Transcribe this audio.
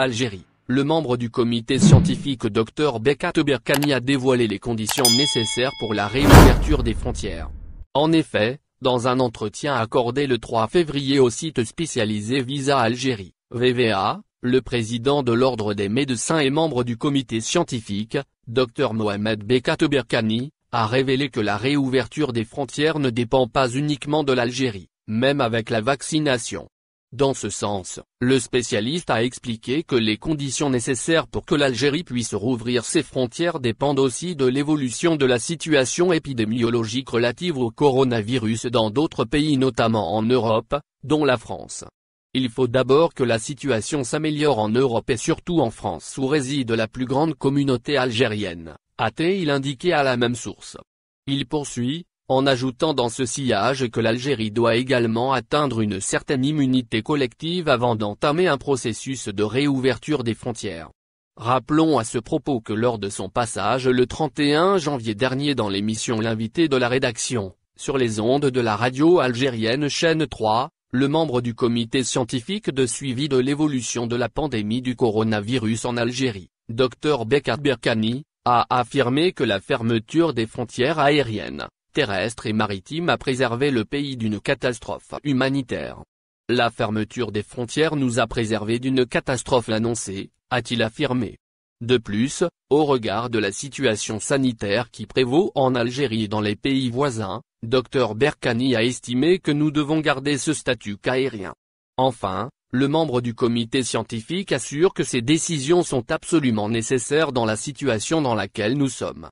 Algérie, le membre du comité scientifique Dr Bekat Berkani a dévoilé les conditions nécessaires pour la réouverture des frontières. En effet, dans un entretien accordé le 3 février au site spécialisé Visa Algérie, VVA, le président de l'Ordre des médecins et membre du comité scientifique, Dr Mohamed Bekat Berkani, a révélé que la réouverture des frontières ne dépend pas uniquement de l'Algérie, même avec la vaccination. Dans ce sens, le spécialiste a expliqué que les conditions nécessaires pour que l'Algérie puisse rouvrir ses frontières dépendent aussi de l'évolution de la situation épidémiologique relative au coronavirus dans d'autres pays notamment en Europe, dont la France. Il faut d'abord que la situation s'améliore en Europe et surtout en France où réside la plus grande communauté algérienne, a-t-il indiqué à la même source. Il poursuit, en ajoutant dans ce sillage que l'Algérie doit également atteindre une certaine immunité collective avant d'entamer un processus de réouverture des frontières. Rappelons à ce propos que lors de son passage le 31 janvier dernier dans l'émission L'invité de la rédaction, sur les ondes de la radio algérienne chaîne 3, le membre du comité scientifique de suivi de l'évolution de la pandémie du coronavirus en Algérie, Dr Bekat Berkani, a affirmé que la fermeture des frontières aériennes, terrestre et maritime a préservé le pays d'une catastrophe humanitaire. La fermeture des frontières nous a préservé d'une catastrophe annoncée, a-t-il affirmé. De plus, au regard de la situation sanitaire qui prévaut en Algérie et dans les pays voisins, Dr Berkani a estimé que nous devons garder ce statut quaérien. Enfin, le membre du comité scientifique assure que ces décisions sont absolument nécessaires dans la situation dans laquelle nous sommes.